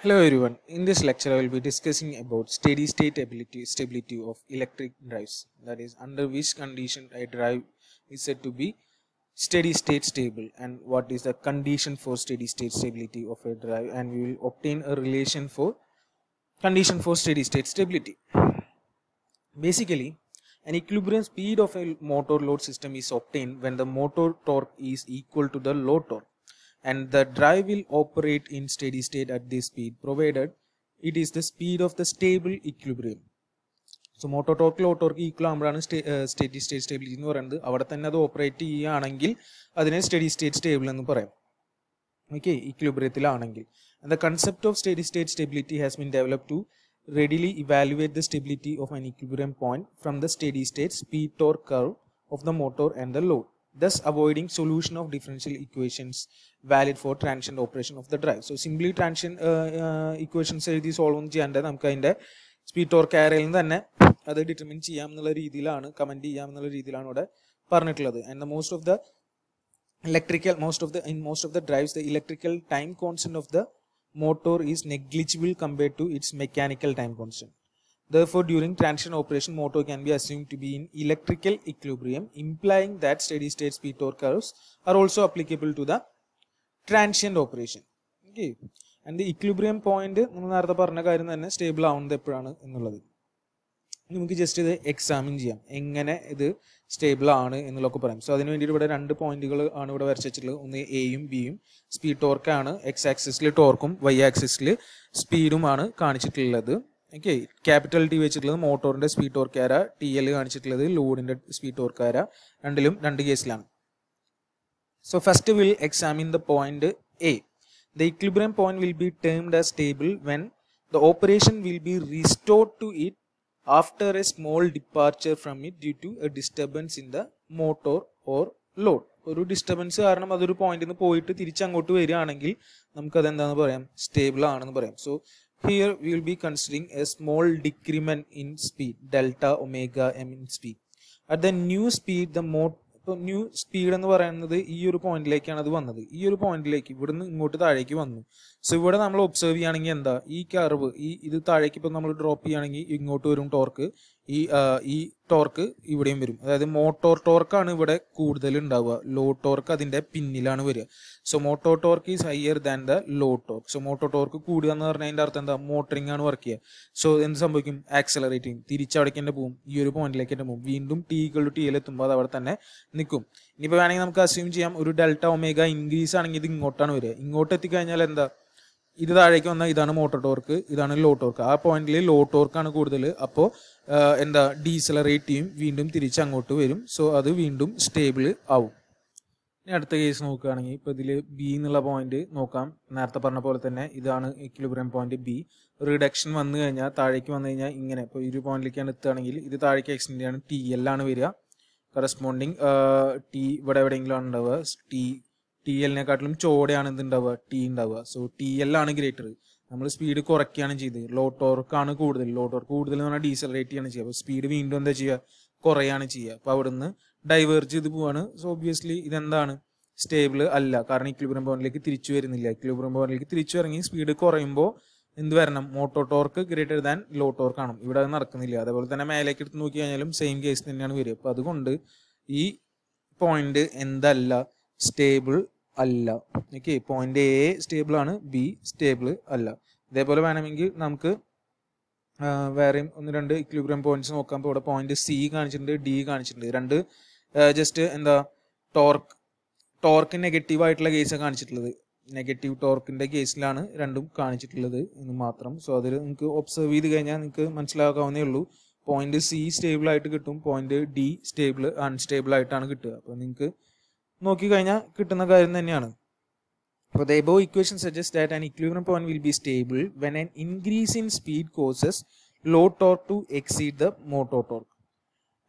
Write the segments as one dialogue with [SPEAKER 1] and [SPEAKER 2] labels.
[SPEAKER 1] Hello everyone, in this lecture I will be discussing about steady state ability, stability of electric drives that is under which condition a drive is said to be steady state stable and what is the condition for steady state stability of a drive and we will obtain a relation for condition for steady state stability. Basically an equilibrium speed of a motor load system is obtained when the motor torque is equal to the load torque and the drive will operate in steady state at this speed provided it is the speed of the stable equilibrium. So, motor torque, or torque, equal to uh, steady state stable. If you operate it, that is steady state stable. Okay, equilibrium. And the concept of steady state stability has been developed to readily evaluate the stability of an equilibrium point from the steady state speed torque curve of the motor and the load. thus avoiding solution of differential equations valid for transient operation of the drive. So simply transient uh, uh, equations are എഴുതി solve ഒന്നും ചെയ്യേണ്ട നമുക്ക് അതിൻ്റെ speed torque ആരയിൽ നിന്ന് തന്നെ അത് determine ചെയ്യാം എന്നുള്ള രീതിയിലാണ് കമൻറ്റ് ചെയ്യാം എന്നുള്ള രീതിയിലാണ് ഇവിടെ പറഞ്ഞിട്ടുള്ളത് and the most of the electrical most of the in most of the drives the electrical time constant of the motor is negligible compared to its mechanical time constant Therefore, during transition operation, motor can be assumed to be in electrical equilibrium, implying that steady state speed torque curves are also applicable to the transient operation. Okay. And equilibrium point നമ്മൾ നേരത്തെ പറഞ്ഞ കാര്യം തന്നെ stable ആവുന്നത് എപ്പോഴാണ് എന്നുള്ളത് നമുക്ക് just ഇത് എക്സാമിൻ ചെയ്യാം എങ്ങനെ ഇത് സ്റ്റേബിൾ ആണ് എന്നുള്ളതൊക്കെ പറയാം സോ അതിന് വേണ്ടിയിട്ട് ഇവിടെ രണ്ട് പോയിന്റുകൾ ആണ് ഇവിടെ വരച്ചിട്ടുള്ളത് ഒന്ന് എയും ബിയും സ്പീഡ് ടോർക്കാണ് എക്സ് ആക്സിസിൽ ടോർക്കും വൈ ആക്സിസിൽ സ്പീഡുമാണ് കാണിച്ചിട്ടുള്ളത് ഓക്കെ ക്യാപിറ്റൽ ടി വെച്ചിട്ടുള്ളത് മോട്ടോറിന്റെ സ്പീഡ് ടോർക്ക് ആരാ ടി എൽ കാണിച്ചിട്ടുള്ളത് ലോഡിന്റെ സ്പീഡ് ടോർക്ക് ആരാ രണ്ടിലും രണ്ട് കേസിലാണ് so first will examine the point A the equilibrium point will be termed as stable when the operation will be restored to it after a small departure from it due to a disturbance in the motor or load ഒരു disturbance കാരണം അതൊരു പോയിന്റിൽ നിന്ന് പോയിട്ട് തിരിച്ചങ്ങോട്ട് വരികയാണെങ്കിൽ നമുക്കത് എന്താണെന്ന് പറയാം സ്റ്റേബിൾ ആണെന്ന് പറയാം so Here we will be considering a small decrement in speed, delta omega m in speed. At the new speed, the more ഇപ്പോൾ ന്യൂ സ്പീഡ് എന്ന് പറയുന്നത് ഈ ഒരു പോയിന്റിലേക്കാണ് അത് വന്നത് ഈ ഒരു പോയിന്റിലേക്ക് ഇവിടുന്ന് ഇങ്ങോട്ട് താഴേക്ക് വന്നു സോ ഇവിടെ നമ്മൾ ഒബ്സർവ് ചെയ്യുകയാണെങ്കിൽ എന്താ ഈ കർവ് ഈ ഇത് താഴേക്ക് ഇപ്പോൾ നമ്മൾ ഡ്രോപ്പ് ചെയ്യുകയാണെങ്കിൽ ഇങ്ങോട്ട് വരും ടോർക്ക് ഈ ഈ ടോർക്ക് ഇവിടെയും വരും അതായത് മോട്ടോർ ടോർക്കാണ് ഇവിടെ കൂടുതൽ ഉണ്ടാവുക ലോ ടോർക്ക് അതിൻ്റെ പിന്നിലാണ് വരിക so motor torque is higher than the load torque so motor torque കൂടുക എന്ന് പറഞ്ഞാൽ അതിൻ്റെ അർത്ഥം എന്താ മോട്ടറിംഗ് ആണ് വർക്ക് ചെയ്യുക സോ എന്ത് സംഭവിക്കും ആക്സലറേറ്റ് ചെയ്യും തിരിച്ചവിടേക്ക് തന്നെ പോകും ഈ ഒരു പോയിന്റിലേക്ക് തന്നെ പോകും വീണ്ടും ടി ഈക്വൾ ടു എത്തുമ്പോൾ അത് അവിടെ തന്നെ നിൽക്കും ഇനിയിപ്പോൾ വേണമെങ്കിൽ നമുക്ക് അസ്യൂം ചെയ്യാം ഒരു ഡെൽറ്റ ഒമേഗ ഇൻക്രീസ് ആണെങ്കിൽ ഇത് ഇങ്ങോട്ടാണ് വരിക ഇങ്ങോട്ട് എത്തിക്കഴിഞ്ഞാൽ എന്താ ഇത് താഴേക്ക് വന്നാൽ ഇതാണ് മോട്ടോർ ടോർക്ക് ഇതാണ് ലോ ടോർക്ക് ആ പോയിന്റിൽ ലോ ടോർക്കാണ് കൂടുതൽ അപ്പോൾ എന്താ ഡീസലറേറ്റ് ചെയ്യും വീണ്ടും തിരിച്ച് അങ്ങോട്ട് വരും സോ അത് വീണ്ടും സ്റ്റേബിൾ ആവും ഇനി അടുത്ത കേസ് നോക്കുകയാണെങ്കിൽ ഇപ്പോൾ ഇതിൽ ബി എന്നുള്ള പോയിന്റ് നോക്കാം നേരത്തെ പറഞ്ഞ പോലെ തന്നെ ഇതാണ് എക്യുലിബ്രിയം പോയിന്റ് ബി റിഡക്ഷൻ വന്നു കഴിഞ്ഞാൽ താഴേക്ക് വന്നു കഴിഞ്ഞാൽ ഇങ്ങനെ ഇപ്പോൾ ഈ ഒരു പോയിന്റിലേക്കാണ് എത്തുകയാണെങ്കിൽ ഇത് താഴേക്ക് എക്സ്റ്റെൻഡ് ചെയ്യാണ് ടി എല്ലാണ് വരിക കറസ്പോണ്ടിങ് ടി ഇവിടെ എവിടെയെങ്കിലും ഉണ്ടാവുക ടി ടി ചോടയാണ് ഇത് ഉണ്ടാവുക ടി ഉണ്ടാവുക സോ ടി എൽ ആണ് ഗ്രേറ്റർ നമ്മൾ സ്പീഡ് കുറയ്ക്കുകയാണ് ചെയ്തത് ലോ കൂടുതൽ ലോ ടോർക്ക് കൂടുതൽ എന്ന് പറഞ്ഞാൽ ഡീസലറേറ്റ് ചെയ്യാണ് ചെയ്യുക അപ്പോൾ സ്പീഡ് വീണ്ടും എന്താ ചെയ്യുക കുറയാണ് ചെയ്യുക അപ്പോൾ അവിടുന്ന് ഡൈവേർജ് ചെയ്ത് പോവാണ് സോ ഒബ്വിയസ്ലി ഇതെന്താണ് സ്റ്റേബിൾ അല്ല കാരണം ഇക്ലിബ്രം പോയിന്റിലേക്ക് തിരിച്ചു വരുന്നില്ല ഇക്ലിബ്രം പോയിന്റിലേക്ക് തിരിച്ചു ഇറങ്ങി സ്പീഡ് കുറയുമ്പോൾ എന്ത് വരണം motor torque greater than load torque ആണ് ഇവിടെ അത് നടക്കുന്നില്ല അതേപോലെ തന്നെ മേലേക്ക് എടുത്ത് നോക്കി കഴിഞ്ഞാലും സെയിം കേസ് തന്നെയാണ് വരിക അപ്പോൾ അതുകൊണ്ട് ഈ പോയിന്റ് എന്തല്ല സ്റ്റേബിൾ അല്ല ഓക്കെ പോയിന്റ് എ സ്റ്റേബിൾ ആണ് ബി സ്റ്റേബിൾ അല്ല ഇതേപോലെ വേണമെങ്കിൽ നമുക്ക് വേറെയും ഒന്ന് രണ്ട് ഇക്ലിബ്രിയം പോയിന്റ്സ് നോക്കാം ഇവിടെ പോയിന്റ് സി കാണിച്ചിട്ടുണ്ട് ഡി കാണിച്ചിട്ടുണ്ട് രണ്ട് ജസ്റ്റ് എന്താ ടോർക്ക് ടോർക്ക് നെഗറ്റീവ് ആയിട്ടുള്ള കേസാണ് കാണിച്ചിട്ടുള്ളത് നെഗറ്റീവ് ടോർക്കിൻ്റെ കേസിലാണ് രണ്ടും കാണിച്ചിട്ടുള്ളത് എന്ന് മാത്രം സോ അതിൽ നിങ്ങൾക്ക് ഒബ്സർവ് ചെയ്ത് കഴിഞ്ഞാൽ നിങ്ങൾക്ക് മനസ്സിലാക്കാവുന്നേ ഉള്ളൂ പോയിന്റ് സി സ്റ്റേബിൾ ആയിട്ട് കിട്ടും പോയിന്റ് ഡി സ്റ്റേബിൾ അൺസ്റ്റേബിൾ ആയിട്ടാണ് കിട്ടുക അപ്പോൾ നിങ്ങൾക്ക് നോക്കിക്കഴിഞ്ഞാൽ കിട്ടുന്ന കാര്യം തന്നെയാണ് അപ്പോൾ the above equation suggest that an equilibrium point will be stable when an increase in speed causes load torque to exceed the motor torque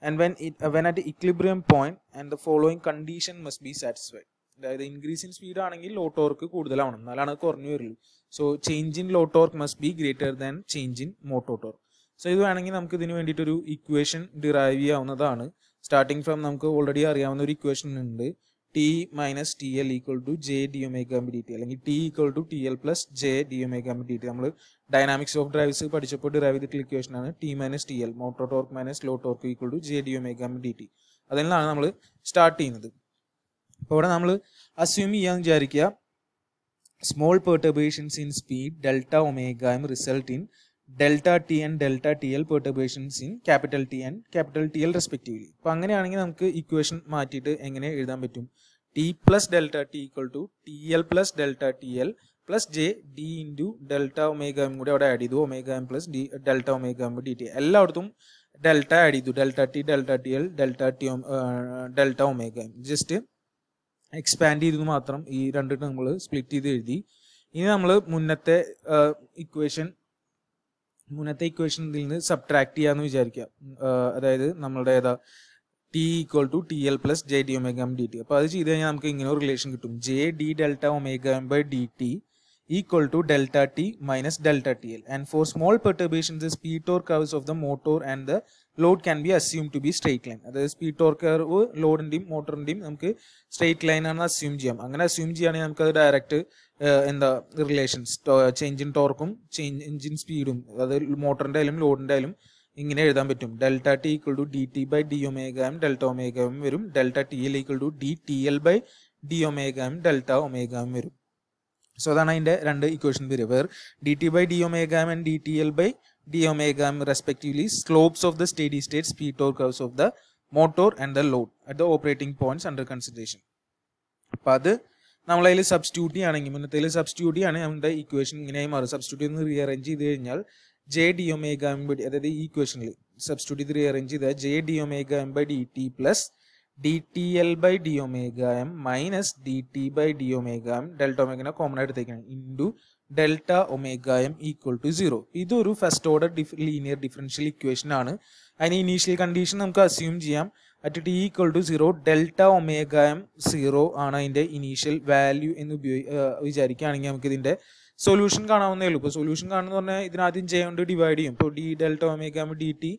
[SPEAKER 1] and when when at equilibrium point and the following condition must be satisfied അതായത് increase in speed ആണെങ്കിൽ load torque കൂടുതലാവണം എന്നാലാണ് കുറഞ്ഞു വരുള്ളൂ so change in load torque must be greater than change in motor torque so ഇത് വേണമെങ്കിൽ നമുക്ക് ഇതിന് വേണ്ടിയിട്ടൊരു ഇക്വേഷൻ ഡിറൈവ് ചെയ്യാവുന്നതാണ് സ്റ്റാർട്ടിങ് ഫ്രം നമുക്ക് ഓൾറെഡി അറിയാവുന്ന ഒരു ഇക്വേഷൻ ഉണ്ട് T minus T L equal to J D omega by D T അല്ലെങ്കിൽ T equal to T L plus J D omega by D T നമ്മൾ ഡൈനാമിക്സ് ഓഫ് ഡ്രൈവേഴ്സ് പഠിച്ചപ്പോൾ drive ചെയ്തിട്ടുള്ള equation ആണ് T minus T L motor torque minus load torque equal to J D omega by D T അതിൽ നിന്നാണ് നമ്മൾ start ചെയ്യുന്നത് അപ്പോൾ ഇവിടെ നമ്മൾ അസ്യൂം ചെയ്യാന്ന് വിചാരിക്കുക small perturbations in speed delta omega result in delta T and delta T L perturbations in capital T and capital T L respectively അപ്പോൾ അങ്ങനെയാണെങ്കിൽ നമുക്ക് ഇക്വേഷൻ മാറ്റിയിട്ട് എങ്ങനെ എഴുതാൻ പറ്റും T plus delta T equal to T L plus delta T L plus J D into delta ഒമേഗാം കൂടി അവിടെ ആഡ് ചെയ്തു ഒമേഗ പ്ലസ് ഡി ഡെൽറ്റ ഒമേഗാം ഡി ടി എല്ലായിടത്തും ഡെൽറ്റ ആഡ് ചെയ്തു delta T delta T L delta T delta omega just expand ചെയ്തു മാത്രം ഈ രണ്ടിട്ട് നമ്മൾ സ്പ്ലിറ്റ് ചെയ്ത് എഴുതി ഇനി നമ്മൾ മുന്നത്തെ ഇക്വേഷൻ മുന്നത്തെ ഇക്വേഷനിൽ നിന്ന് സബ്ട്രാക്ട് ചെയ്യാന്ന് വിചാരിക്കുക അതായത് നമ്മളുടെ ഏതാ T equal to T L plus J D omega M D T അപ്പൊ അത് ചെയ്ത് കഴിഞ്ഞാൽ നമുക്ക് ഇങ്ങനെ ഒരു റിലേഷൻ കിട്ടും J D delta omega M by D T equal to delta T minus delta T L and for small perturbations speed torque curves of the motor and the load can be assume to be straight line അതായത് speed torque curve ലോഡിൻ്റെയും മോട്ടറിൻ്റെയും നമുക്ക് straight line ആണ് assume ചെയ്യാം അങ്ങനെ assume ചെയ്യുകയാണെങ്കിൽ നമുക്കത് direct എന്താ റിലേഷൻസ് ചേഞ്ച് ഇൻ ടോർക്കും ചേഞ്ച് എഞ്ചിൻ സ്പീഡും അതായത് മോട്ടറിൻ്റെ ആയാലും ലോഡിൻ്റെ ആയാലും ഇങ്ങനെ എഴുതാൻ പറ്റും delta T equal to D T by D ഒമേഗയും ഡെൽറ്റ ഒമേഗയും വരും delta T L equal to D T L by D ഒമേഗയും ഡെൽറ്റ ഒമേഗയും വരും സോ അതാണ് അതിൻ്റെ രണ്ട് ഇക്വേഷൻ വരിക where D T by D omega m and D T L by d omega m respectively slopes of the steady state speed torque curves of the motor and the load at the operating points under consideration. അപ്പോൾ അത് നമ്മൾ അതിൽ substitute ചെയ്യുകയാണെങ്കിൽ മുന്നത്തേൽ substitute ചെയ്യുകയാണെങ്കിൽ നമ്മുടെ equation ഇങ്ങനെയായി മാറും substitute ചെയ്ത് റീഅറേഞ്ച് ചെയ്ത് കഴിഞ്ഞാൽ J D omega M by അതായത് ഈ ഇക്വേഷനിൽ സബ്സ്റ്റിറ്റ്യൂട്ട് ചെയ്ത് റീഅറേഞ്ച് ചെയ്താൽ J D omega M by D T plus D T L by D omega M minus D T by D omega M delta ഒമേഗനെ common ആയിട്ട് എടുത്തേക്കാണ് into delta omega M equal to zero ഇതൊരു first order linear differential equation ആണ് അതിന് initial condition നമുക്ക് assume ചെയ്യാം at T equal to zero delta omega M zero ആണ് അതിൻ്റെ ഇനീഷ്യൽ വാല്യൂ എന്ന് ഉപയോഗി വിചാരിക്കുകയാണെങ്കിൽ നമുക്ക് ഇതിൻ്റെ സൊല്യൂഷൻ കാണാവുന്നേ ഉള്ളൂ ഇപ്പോൾ സൊല്യൂഷൻ കാണുന്ന പറഞ്ഞാൽ ഇതിനാദ്യം ജെ കൊണ്ട് ഡിവൈഡ് ചെയ്യും ഇപ്പോൾ D delta omega M D T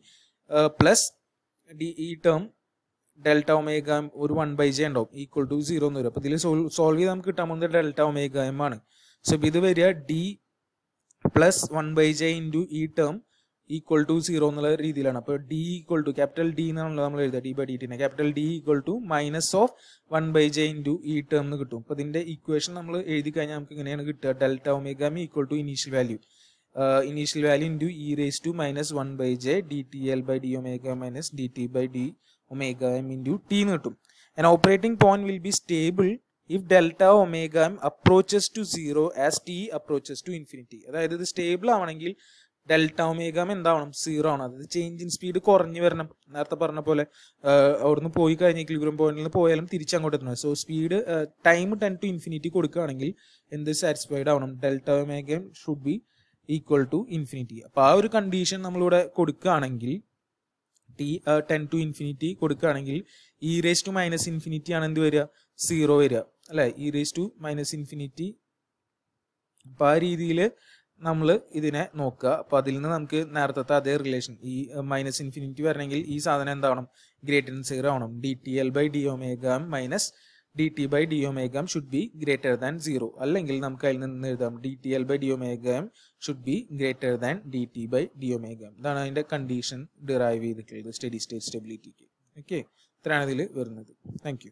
[SPEAKER 1] plus D ഈ ടേം ഡെൽറ്റ ഒമേഗ എം ഒരു വൺ ബൈ ജെ ഉണ്ടാവും ഈക്വൽ ടു സീറോ എന്ന് വരും അപ്പോൾ ഇതിൽ സോൾവ് ചെയ്ത് നമുക്ക് കിട്ടാൻ പോകുന്നത് ഡെൽറ്റ ഒമേഗ എം ആണ് സോ ഇത് വരിക D plus one by J into ഈ ടേം ഈക്വൽ ടു സീറോ എന്നുള്ള രീതിയിലാണ് അപ്പോൾ D equal to capital D എന്നാണല്ലോ നമ്മൾ എഴുതുക ഡി ബൈ ഡി ടിന് capital D equal to minus of one by J into ഈ ടേം എന്ന് കിട്ടും അപ്പോൾ ഇതിൻ്റെ ഇക്വേഷൻ നമ്മൾ എഴുതി കഴിഞ്ഞാൽ നമുക്ക് ഇങ്ങനെയാണ് കിട്ടുക delta omega m equal to initial value initial value into e raise to minus one by J D T L by D omega minus D T by D omega m into t എന്ന് കിട്ടും and operating point will be stable if delta omega M approaches to zero as T approaches to infinity അതായത് ഇത് stable ആവണമെങ്കിൽ delta omega M എന്താവണം zero ആണ് അതായത് change in speed കുറഞ്ഞു വരണം നേരത്തെ പറഞ്ഞ പോലെ അവിടുന്ന് പോയി കഴിഞ്ഞ ഇക്ലിബ്രിയം പോയിന്റിൽ നിന്ന് പോയാലും തിരിച്ചങ്ങോട്ട് എത്തണം so speed time tends to infinity കൊടുക്കുകയാണെങ്കിൽ എന്ത് സാറ്റിസ്ഫൈഡ് ആവണം delta omega M should be equal to infinity അപ്പോൾ ആ ഒരു കണ്ടീഷൻ നമ്മളിവിടെ കൊടുക്കുകയാണെങ്കിൽ ടി ടെൻ ടു ഇൻഫിനിറ്റി കൊടുക്കുകയാണെങ്കിൽ e raise to minus infinity ആണ് എന്ത് വരിക സീറോ വരിക അല്ലെ e raise to minus infinity അപ്പം ആ രീതിയിൽ നമ്മൾ ഇതിനെ നോക്കുക അപ്പം അതിൽ നിന്ന് നമുക്ക് നേരത്തെ അതേ റിലേഷൻ ഈ മൈനസ് ഇൻഫിനിറ്റി വരണമെങ്കിൽ ഈ സാധനം എന്താവണം ഗ്രേറ്റർ സീറോ ആവണം D T L by D omega minus D T by D omega m should be greater than zero അല്ലെങ്കിൽ നമുക്ക് അതിൽ നിന്ന് എഴുതാം D T L by D omega m should be greater than D T by D omega m ഇതാണ് അതിൻ്റെ condition derive ചെയ്തിട്ടുള്ളത് steady state സ്റ്റെബിലിറ്റിക്ക് okay ഇത്രയാണ് ഇതിൽ വരുന്നത് താങ്ക്